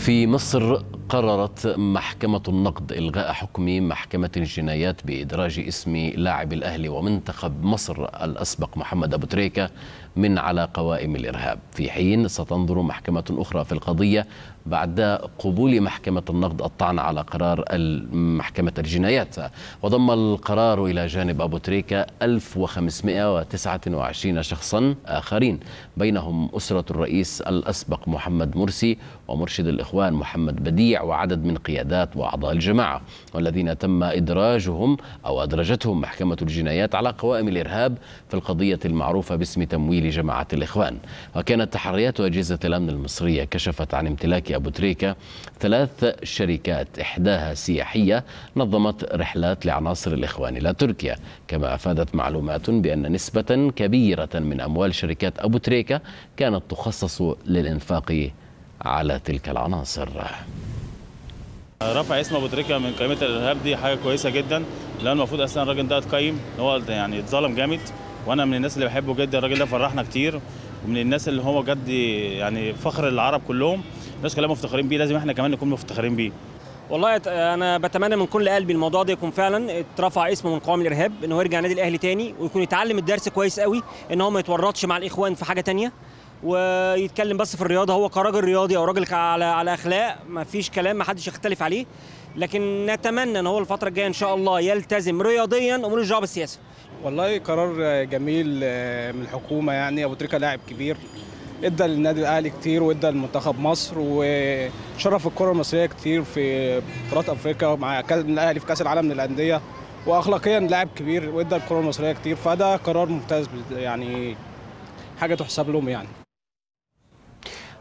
في مصر قررت محكمة النقد إلغاء حكم محكمة الجنايات بإدراج اسم لاعب الأهلي ومنتخب مصر الأسبق محمد أبو تريكة من على قوائم الإرهاب في حين ستنظر محكمة أخرى في القضية بعد قبول محكمة النقد الطعن على قرار محكمة الجنايات وضم القرار إلى جانب أبو تريكة 1529 شخصا آخرين بينهم أسرة الرئيس الأسبق محمد مرسي ومرشد الإخوان محمد بديع وعدد من قيادات وأعضاء الجماعة والذين تم إدراجهم أو أدرجتهم محكمة الجنايات على قوائم الإرهاب في القضية المعروفة باسم تمويل جماعة الإخوان وكانت تحريات أجهزة الأمن المصرية كشفت عن امتلاك أبو تريكة ثلاث شركات إحداها سياحية نظمت رحلات لعناصر الإخوان إلى تركيا كما أفادت معلومات بأن نسبة كبيرة من أموال شركات أبو تريكة كانت تخصص للإنفاق على تلك العناصر رفع اسم ابو تريكه من قائمه الارهاب دي حاجه كويسه جدا لان المفروض اصلا الراجل ده اتقيم هو يعني اتظلم جامد وانا من الناس اللي بحبه جدا الراجل ده فرحنا كتير ومن الناس اللي هو بجد يعني فخر العرب كلهم الناس كلها مفتخرين بيه لازم احنا كمان نكون مفتخرين بيه والله انا بتمنى من كل قلبي الموضوع ده يكون فعلا اترفع اسمه من قوام الارهاب ان هو يرجع النادي الاهلي تاني ويكون يتعلم الدرس كويس قوي ان هو ما يتورطش مع الاخوان في حاجه تانيه ويتكلم بس في الرياضه هو كراجل رياضي او راجل على على اخلاق ما فيش كلام ما حدش يختلف عليه لكن نتمنى ان هو الفتره الجايه ان شاء الله يلتزم رياضيا وملوش دعوه بالسياسه والله قرار جميل آه، من الحكومه يعني ابو تريكه لاعب كبير ادى للنادي الاهلي كتير وادى لمنتخب مصر وشرف الكره المصريه كتير في بطولات افريقيا مع الاهلي في كاس العالم للانديه واخلاقيا لاعب كبير وادى الكره المصريه كتير فده قرار ممتاز يعني حاجه تحسب لهم يعني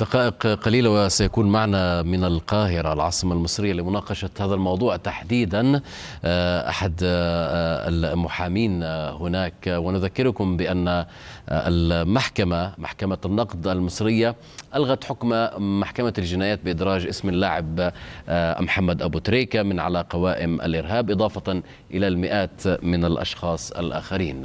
دقائق قليلة وسيكون معنا من القاهرة العاصمة المصرية لمناقشة هذا الموضوع تحديدا آه، أحد آه، المحامين آه، هناك ونذكركم بأن المحكمة محكمة النقد المصرية ألغت حكم محكمة الجنايات بإدراج اسم اللاعب محمد أبو تريكة من على قوائم الإرهاب إضافة إلى المئات من الأشخاص الآخرين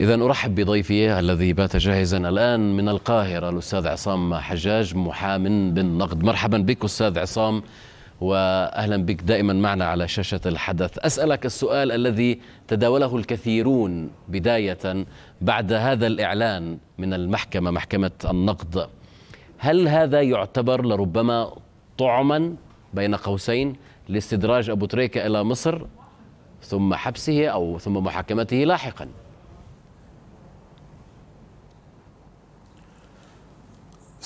إذا أرحب بضيفي الذي بات جاهزا الآن من القاهرة الأستاذ عصام حجاج محام بالنقد مرحبا بك أستاذ عصام وأهلا بك دائما معنا على شاشة الحدث أسألك السؤال الذي تداوله الكثيرون بداية بعد هذا الإعلان من المحكمة محكمة النقد هل هذا يعتبر لربما طعما بين قوسين لاستدراج أبو تريكة إلى مصر ثم حبسه أو ثم محاكمته لاحقاً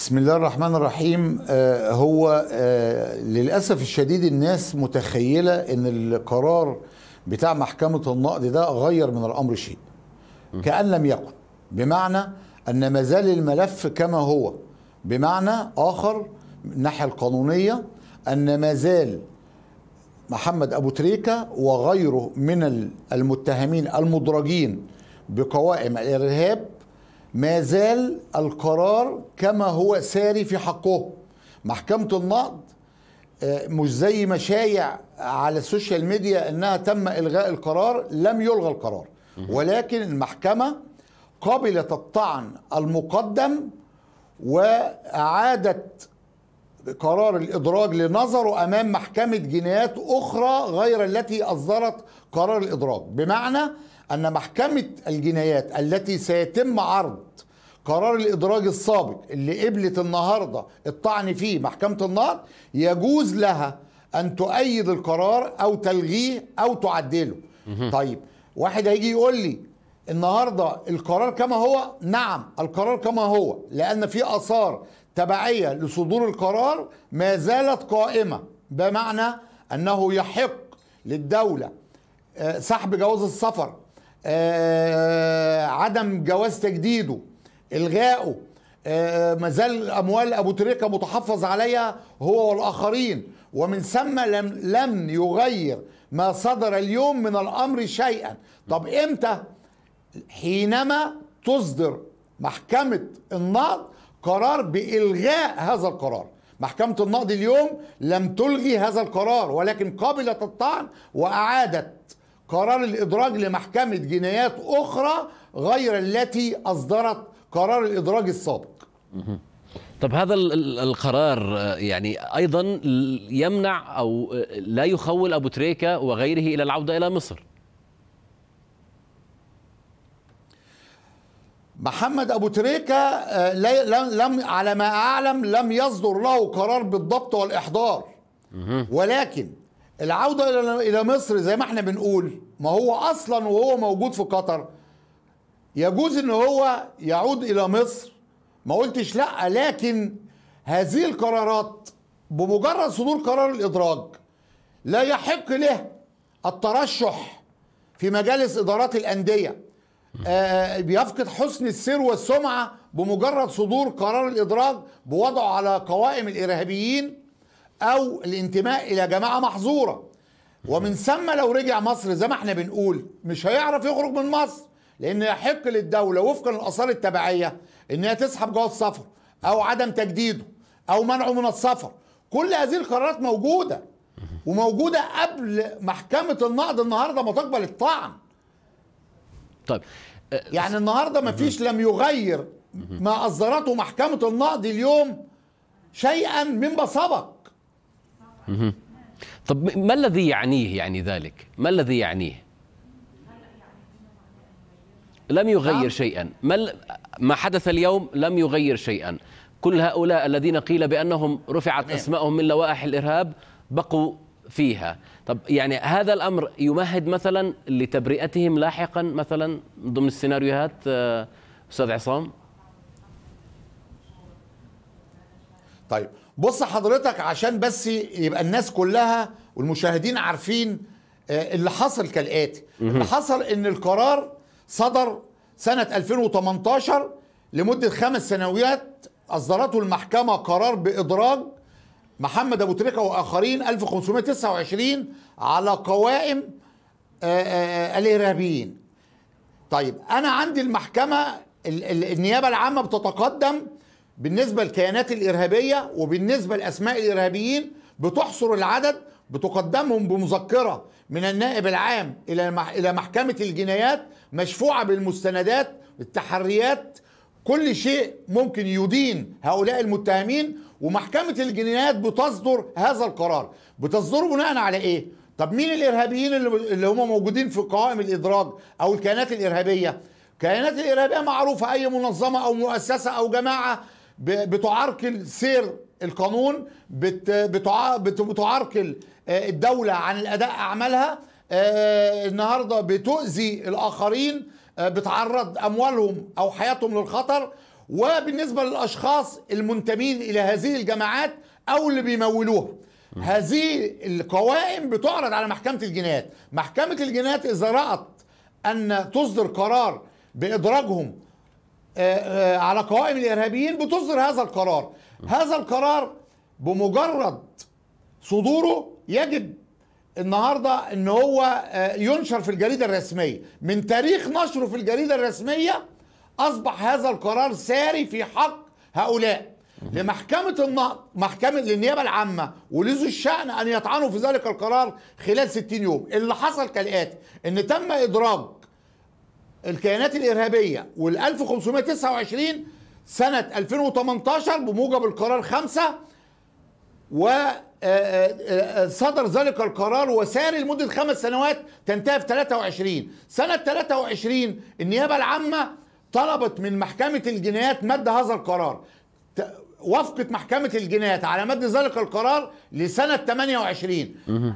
بسم الله الرحمن الرحيم آه، هو آه، للأسف الشديد الناس متخيلة أن القرار بتاع محكمة النقد ده غير من الأمر شيء كأن لم يكن بمعنى أن ما زال الملف كما هو بمعنى آخر الناحية القانونية أن ما زال محمد أبو تريكة وغيره من المتهمين المدرجين بقوائم الإرهاب ما زال القرار كما هو ساري في حقه محكمة النقد آه، مش زي مشايع على السوشيال ميديا انها تم الغاء القرار لم يلغى القرار ولكن المحكمة قبلت الطعن المقدم وأعادت قرار الإدراج لنظره أمام محكمة جنايات أخرى غير التي أصدرت قرار الإدراج بمعنى أن محكمة الجنايات التي سيتم عرض قرار الإدراج السابق اللي قبلت النهاردة الطعن فيه محكمة النار يجوز لها أن تؤيد القرار أو تلغيه أو تعدله طيب واحد هيجي يقول لي النهاردة القرار كما هو نعم القرار كما هو لأن في أثار تبعية لصدور القرار ما زالت قائمة بمعنى أنه يحق للدولة آه، سحب جواز السفر آه، عدم جواز تجديده الغائه آه، آه، مازال اموال ابو تريكه متحفظ عليها هو والاخرين ومن ثم لم لم يغير ما صدر اليوم من الامر شيئا طب امتى حينما تصدر محكمه النقد قرار بالغاء هذا القرار محكمه النقد اليوم لم تلغي هذا القرار ولكن قبلت الطعن واعادت قرار الإدراج لمحكمة جنايات أخرى غير التي أصدرت قرار الإدراج السابق طب هذا القرار آه، يعني أيضا يمنع أو آه، لا يخول أبو تريكة وغيره إلى العودة إلى مصر محمد ابو تريكه آه، لم على ما اعلم لم يصدر له قرار بالضبط والاحضار ولكن العودة إلى مصر زي ما احنا بنقول ما هو أصلا وهو موجود في قطر يجوز ان هو يعود الى مصر ما قلتش لا لكن هذه القرارات بمجرد صدور قرار الادراج لا يحق له الترشح في مجالس ادارات الانديه آه، آه، بيفقد حسن السير والسمعه بمجرد صدور قرار الادراج بوضعه على قوائم الارهابيين او الانتماء الى جماعه محظوره ومن ثم لو رجع مصر زي ما احنا بنقول مش هيعرف يخرج من مصر لان يحق للدوله وفقا للاثار التبعيه انها تسحب جواز سفر او عدم تجديده او منعه من السفر كل هذه القرارات موجوده وموجوده قبل محكمه النقد النهارده ما تقبل الطعن طيب آه، يعني النهارده ما فيش لم يغير ما اصدرته محكمه النقد اليوم شيئا من بصبك طب ما الذي يعنيه يعني ذلك ما الذي يعنيه لم يغير نعم. شيئا ما, ما حدث اليوم لم يغير شيئا كل هؤلاء الذين قيل بأنهم رفعت نعم. أسمائهم من لوائح الإرهاب بقوا فيها طب يعني هذا الأمر يمهد مثلا لتبرئتهم لاحقا مثلا ضمن السيناريوهات آه، أستاذ عصام طيب بص حضرتك عشان بس يبقى الناس كلها والمشاهدين عارفين آه، اللي حصل كالاتي اللي حصل ان القرار صدر سنه 2018 لمده خمس سنوات اصدرته المحكمه قرار بادراج محمد ابو تريكه واخرين 1529 على قوائم آه، آه، الارهابيين طيب انا عندي المحكمه النيابه العامه بتتقدم بالنسبة للكيانات الإرهابية وبالنسبة لأسماء الإرهابيين بتحصر العدد بتقدمهم بمذكرة من النائب العام إلى إلى محكمة الجنايات مشفوعة بالمستندات التحريات كل شيء ممكن يدين هؤلاء المتهمين ومحكمة الجنايات بتصدر هذا القرار بتصدره بناء على إيه؟ طب مين الإرهابيين اللي هم موجودين في قوائم الإدراج أو الكيانات الإرهابية؟ كيانات الإرهابية معروفة أي منظمة أو مؤسسة أو جماعة بتعرقل سير القانون بتعرقل آه، الدولة عن الأداء أعمالها آه، النهاردة بتؤذي الآخرين آه، بتعرض أموالهم أو حياتهم للخطر وبالنسبة للأشخاص المنتمين إلى هذه الجماعات أو اللي بيمولوها هذه القوائم بتعرض على محكمة الجنايات محكمة الجنايات إذا رأت أن تصدر قرار بإدراجهم آه، آه، على قوائم الارهابيين بتصدر هذا القرار هذا القرار بمجرد صدوره يجب النهارده ان هو آه، ينشر في الجريده الرسميه من تاريخ نشره في الجريده الرسميه اصبح هذا القرار ساري في حق هؤلاء لمحكمه النقد محكمه للنيابه العامه ولذو الشان ان يطعنوا في ذلك القرار خلال 60 يوم اللي حصل كالاتي ان تم ادراج الكيانات الارهابيه وال1529 سنه 2018 بموجب القرار 5 و آه، آه، آه، صدر ذلك القرار وساري لمدة خمس سنوات تنتهي في 23 سنة 23 النيابة العامة طلبت من محكمة الجنايات مد هذا القرار وافقت محكمة الجنايات على مد ذلك القرار لسنة 28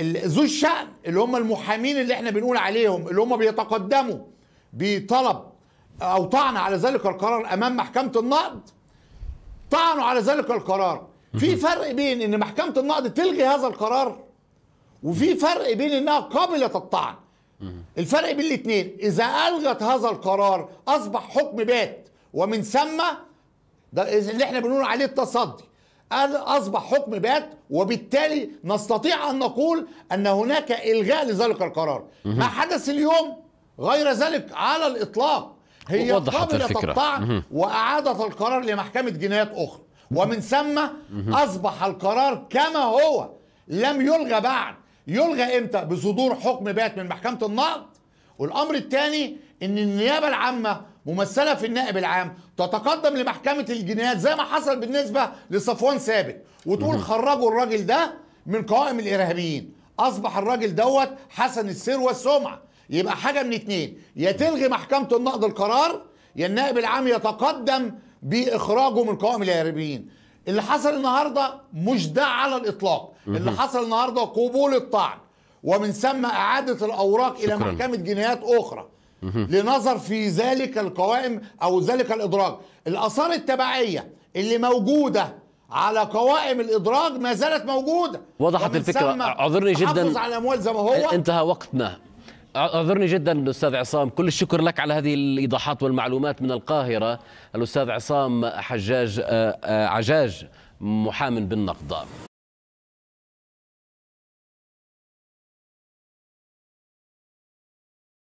ذو الشأن اللي هم المحامين اللي احنا بنقول عليهم اللي هم بيتقدموا بطلب او طعن على ذلك القرار امام محكمه النقد طعنوا على ذلك القرار في فرق بين ان محكمه النقد تلغي هذا القرار وفي فرق بين انها قابله الطعن الفرق بين الاثنين اذا الغت هذا القرار اصبح حكم بات ومن ثم ده اللي احنا بنقول عليه التصدي أصبح حكم بات وبالتالي نستطيع أن نقول أن هناك إلغاء لذلك القرار ما حدث اليوم غير ذلك على الإطلاق هي قابلة الطعن وإعادة القرار لمحكمة جنايات أخرى ومن ثم أصبح القرار كما هو لم يلغى بعد يلغى امتى بصدور حكم بات من محكمه النقد والامر الثاني ان النيابه العامه ممثله في النائب العام تتقدم لمحكمه الجنايات زي ما حصل بالنسبه لصفوان ثابت وتقول خرجوا الراجل ده من قوائم الارهابيين اصبح الراجل دوت حسن السير والسمعه يبقى حاجه من اتنين يا تلغي محكمه النقد القرار يا النائب العام يتقدم باخراجه من قوائم الارهابيين اللي حصل النهارده مش ده على الاطلاق اللي حصل النهارده قبول الطعن ومن ثم اعاده الاوراق شكرا. الى محكمه جنايات اخرى لنظر في ذلك القوائم او ذلك الادراج الاثار التبعيه اللي موجوده على قوائم الادراج ما زالت موجوده وضحت الفكره اعذرني جدا على الاموال زي ما هو انتهى وقتنا اعذرني جدا استاذ عصام كل الشكر لك على هذه الايضاحات والمعلومات من القاهره الاستاذ عصام حجاج آه، آه، عجاج محام بالنقضه